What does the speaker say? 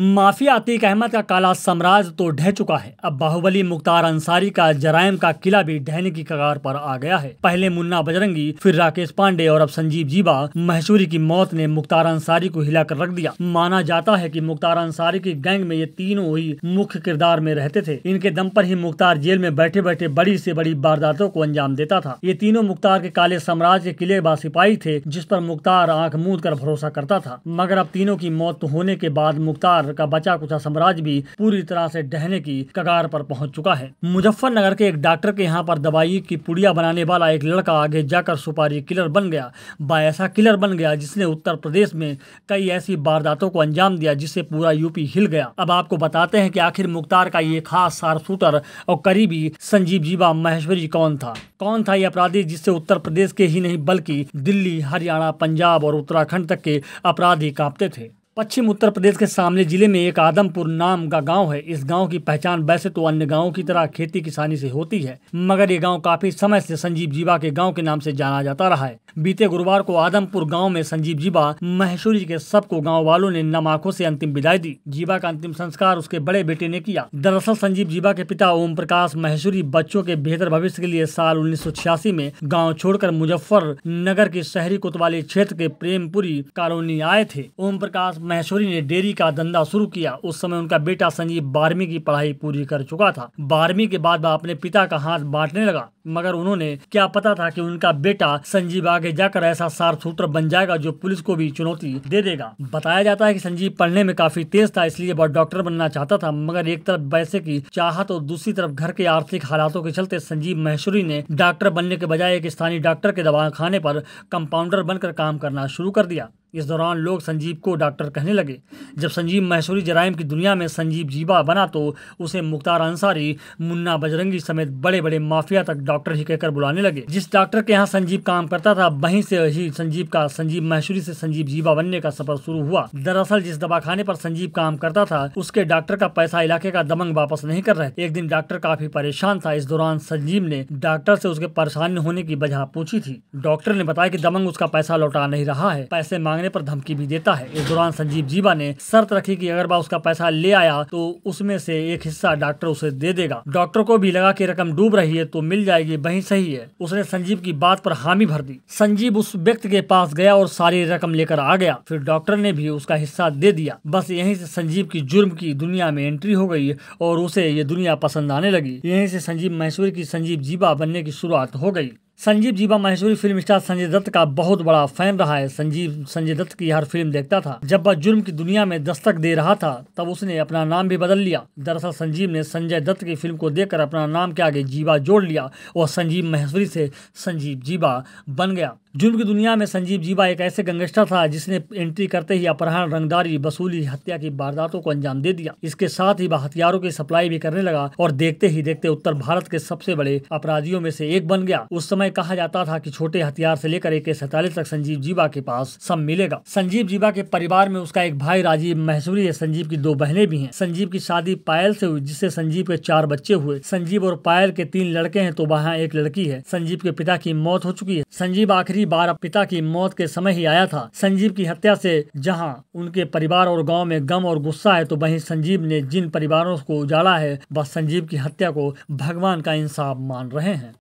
mafia Atiq Ahmad का काला साम्राज्य तो ढह चुका है अब बाहुबली मुख्तार अंसारी का जरायम का किला भी ढहने की कगार पर आ गया है पहले मुन्ना बजरंगी फिर राकेश पांडे और अब संजीव जीवा महेश्वरी की मौत ने मुख्तार अंसारी को हिलाकर रख दिया माना जाता है कि मुख्तार अंसारी की गैंग में ये तीनों ही मुख्य किरदार में रहते थे इनके दम पर ही मुख्तार जेल में बैठे बैठे बड़ी ऐसी बड़ी वारदातों को अंजाम देता था ये तीनों मुख्तार के काले साम्राज्य के किले सिपाही थे जिस पर मुख्तार आंख मूंद कर भरोसा करता था मगर अब तीनों की मौत होने के बाद मुख्तार मुजफ्फरनगर का बचा कुचा साम्राज्य भी पूरी तरह से ढहने की कगार पर पहुंच चुका है मुजफ्फरनगर के एक डॉक्टर के यहाँ पर दवाई की पुड़िया बनाने वाला एक लड़का आगे जाकर सुपारी किलर बन गया बा ऐसा किलर बन गया जिसने उत्तर प्रदेश में कई ऐसी वारदातों को अंजाम दिया जिससे पूरा यूपी हिल गया अब आपको बताते हैं की आखिर मुख्तार का ये खास सार शूटर और करीबी संजीव जीवा महेश्वरी कौन था कौन था ये अपराधी जिससे उत्तर प्रदेश के ही नहीं बल्कि दिल्ली हरियाणा पंजाब और उत्तराखंड तक के अपराधी कांपते थे पश्चिम उत्तर प्रदेश के सामने जिले में एक आदमपुर नाम का गांव है इस गांव की पहचान वैसे तो अन्य गांवों की तरह खेती किसानी से होती है मगर ये गांव काफी समय से संजीव जीवा के गांव के नाम से जाना जाता रहा है बीते गुरुवार को आदमपुर गांव में संजीव जीवा महेश्वरी के सबको गाँव वालों ने नम आंखों ऐसी अंतिम विदाई दी जीवा का अंतिम संस्कार उसके बड़े बेटे ने किया दरअसल संजीव जीवा के पिता ओम प्रकाश महेश्वरी बच्चों के बेहतर भविष्य के लिए साल उन्नीस में गाँव छोड़कर मुजफ्फरनगर के शहरी कोतवाली क्षेत्र के प्रेमपुरी कॉलोनी आए थे ओम प्रकाश महेश्वरी ने डेयरी का धंधा शुरू किया उस समय उनका बेटा संजीव बारहवीं की पढ़ाई पूरी कर चुका था बारहवीं के बाद वह अपने पिता का हाथ बांटने लगा मगर उन्होंने क्या पता था कि उनका बेटा संजीव आगे जाकर ऐसा सार शूटर बन जाएगा जो पुलिस को भी चुनौती दे देगा बताया जाता है कि संजीव पढ़ने में काफी तेज था इसलिए वह डॉक्टर बनना चाहता था मगर एक तरफ पैसे की चाहत और दूसरी तरफ घर के आर्थिक हालातों के चलते संजीव महेश्वरी ने डॉक्टर बनने के बजाय एक स्थानीय डॉक्टर के दवाखाने पर कंपाउंडर बनकर काम करना शुरू कर दिया इस दौरान लोग संजीव को डॉक्टर कहने लगे जब संजीव महसूरी जराइम की दुनिया में संजीव जीवा बना तो उसे मुख्तार अंसारी मुन्ना बजरंगी समेत बड़े बड़े माफिया तक डॉक्टर ही कहकर बुलाने लगे जिस डॉक्टर के यहाँ संजीव काम करता था वहीं से ही संजीव का संजीव महसूरी से संजीव जीवा बनने का सफर शुरू हुआ दरअसल जिस दवाखाने पर संजीव काम करता था उसके डॉक्टर का पैसा इलाके का दबंग वापस नहीं कर रहे एक दिन डॉक्टर काफी परेशान था इस दौरान संजीव ने डॉक्टर से उसके परेशान होने की वजह पूछी थी डॉक्टर ने बताया की दबंग उसका पैसा लौटा नहीं रहा है पैसे मांग मांगने पर धमकी भी देता है इस दौरान संजीव जीवा ने शर्त रखी कि अगर वह उसका पैसा ले आया तो उसमें से एक हिस्सा डॉक्टर उसे दे देगा डॉक्टर को भी लगा की रकम डूब रही है तो मिल जाएगी वही सही है उसने संजीव की बात पर हामी भर दी संजीव उस व्यक्ति के पास गया और सारी रकम लेकर आ गया फिर डॉक्टर ने भी उसका हिस्सा दे दिया बस यहीं से संजीव की जुर्म की दुनिया में एंट्री हो गई और उसे ये दुनिया पसंद आने लगी यहीं से संजीव महेश्वरी की संजीव जीवा बनने की शुरुआत हो गई संजीव जीवा महेश्वरी फिल्म स्टार संजय दत्त का बहुत बड़ा फैन रहा है संजीव संजय दत्त की हर फिल्म देखता था जब वह जुर्म की दुनिया में दस्तक दे रहा था तब उसने अपना नाम भी बदल लिया दरअसल संजीव ने संजय दत्त की फिल्म को देखकर अपना नाम के आगे जीवा जोड़ लिया और संजीव महेश्वरी से संजीव जीवा बन गया जुर्म की दुनिया में संजीव जीवा एक ऐसे गंगस्टर था जिसने एंट्री करते ही अपहरण रंगदारी वसूली हत्या की वारदातों को अंजाम दे दिया इसके साथ ही वह हथियारों की सप्लाई भी करने लगा और देखते ही देखते उत्तर भारत के सबसे बड़े अपराधियों में से एक बन गया उस समय कहा जाता था कि छोटे हथियार से लेकर एक सैतालीस तक संजीव जीवा के पास सब मिलेगा संजीव जीवा के परिवार में उसका एक भाई राजीव महसूरी है संजीव की दो बहनें भी है संजीव की शादी पायल से हुई जिससे संजीव के चार बच्चे हुए संजीव और पायल के तीन लड़के हैं तो वहाँ एक लड़की है संजीव के पिता की मौत हो चुकी है संजीव आखिरी आखिरी बार पिता की मौत के समय ही आया था संजीव की हत्या से जहां उनके परिवार और गांव में गम और गुस्सा है तो वहीं संजीव ने जिन परिवारों को उजाड़ा है वह संजीव की हत्या को भगवान का इंसाफ मान रहे हैं